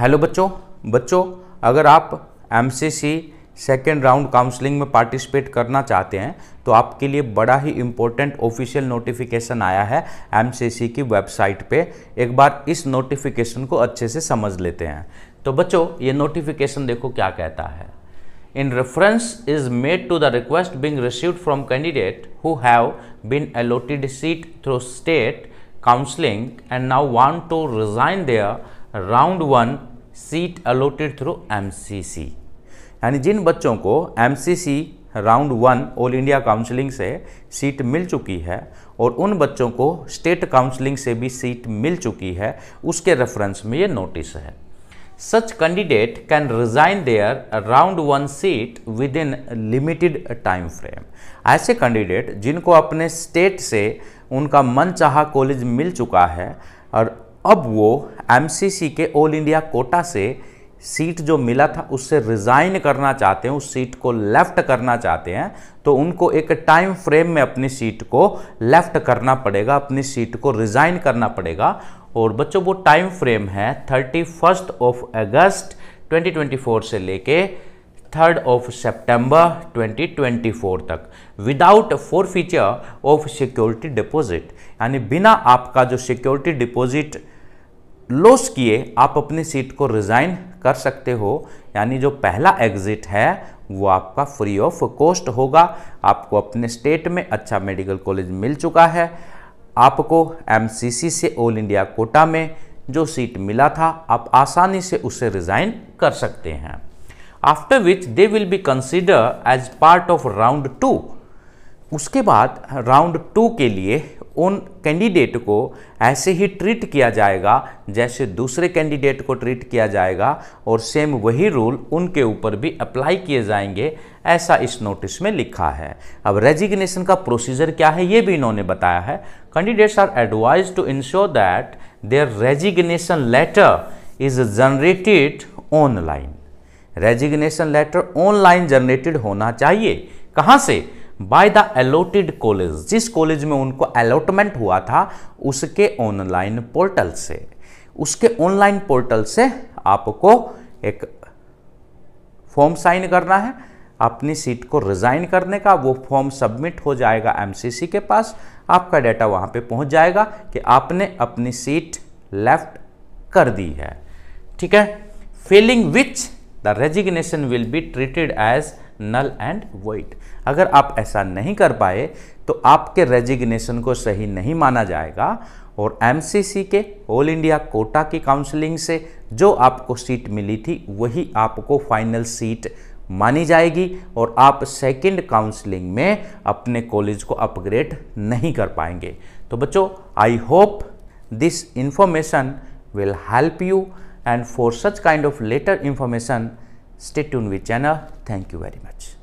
hello बच्चों बच्चों अगर आप M C C second round counselling में पार्टिसिपेट करना चाहते हैं तो आपके लिए बड़ा ही इम्पोर्टेंट ऑफिशियल नोटिफिकेशन आया है एम की वेबसाइट पे एक बार इस नोटिफिकेशन को अच्छे से समझ लेते हैं तो बच्चों ये नोटिफिकेशन देखो क्या कहता है in reference is made to the request being received from candidate who have been allotted seat through state counselling and now want to resign their round one seat allotted through MCC यानी जिन बच्चों को MCC round one all India counselling से seat मिल चुकी है और उन बच्चों को स्टेट काउंसलिंग से भी सीट मिल चुकी है उसके रेफरेंस में ये नोटिस है such candidate can resign their round one seat within limited time frame ऐसे कैंडिडेट जिनको अपने स्टेट से उनका मन चाह कॉलेज मिल चुका है और अब वो एमसीसी के ऑल इंडिया कोटा से सीट जो मिला था उससे रिज़ाइन करना चाहते हैं उस सीट को लेफ्ट करना चाहते हैं तो उनको एक टाइम फ्रेम में अपनी सीट को लेफ्ट करना पड़ेगा अपनी सीट को रिज़ाइन करना पड़ेगा और बच्चों वो टाइम फ्रेम है थर्टी फर्स्ट ऑफ अगस्त 2024 से लेके थर्ड ऑफ ट्वेंटी 2024 तक without forfeiture of security deposit यानी बिना आपका जो सिक्योरिटी डिपॉजिट लॉस किए आप अपनी सीट को रिज़ाइन कर सकते हो यानी जो पहला एग्जिट है वो आपका फ्री ऑफ कॉस्ट होगा आपको अपने स्टेट में अच्छा मेडिकल कॉलेज मिल चुका है आपको एम से ऑल इंडिया कोटा में जो सीट मिला था आप आसानी से उसे रिज़ाइन कर सकते हैं after which they will be consider as part of round two उसके बाद राउंड टू के लिए उन कैंडिडेट को ऐसे ही ट्रीट किया जाएगा जैसे दूसरे कैंडिडेट को ट्रीट किया जाएगा और सेम वही रूल उनके ऊपर भी अप्लाई किए जाएंगे ऐसा इस नोटिस में लिखा है अब रेजिग्नेशन का प्रोसीजर क्या है ये भी इन्होंने बताया है candidates are advise to ensure that their resignation letter is generated online resignation letter online generated होना चाहिए कहाँ से बाय द एलोटेड कॉलेज जिस कॉलेज में उनको अलॉटमेंट हुआ था उसके ऑनलाइन पोर्टल से उसके ऑनलाइन पोर्टल से आपको एक फॉर्म साइन करना है अपनी सीट को रिज़ाइन करने का वो फॉर्म सबमिट हो जाएगा एमसीसी के पास आपका डाटा वहाँ पे पहुँच जाएगा कि आपने अपनी सीट लेफ्ट कर दी है ठीक है failing which the resignation will be treated as null and void अगर आप ऐसा नहीं कर पाए तो आपके रेजिग्नेशन को सही नहीं माना जाएगा और एमसीसी के ऑल इंडिया कोटा की काउंसलिंग से जो आपको सीट मिली थी वही आपको फाइनल सीट मानी जाएगी और आप सेकंड काउंसलिंग में अपने कॉलेज को अपग्रेड नहीं कर पाएंगे तो बच्चों I hope this information will help you and for such kind of later information stay tuned with channel thank you very much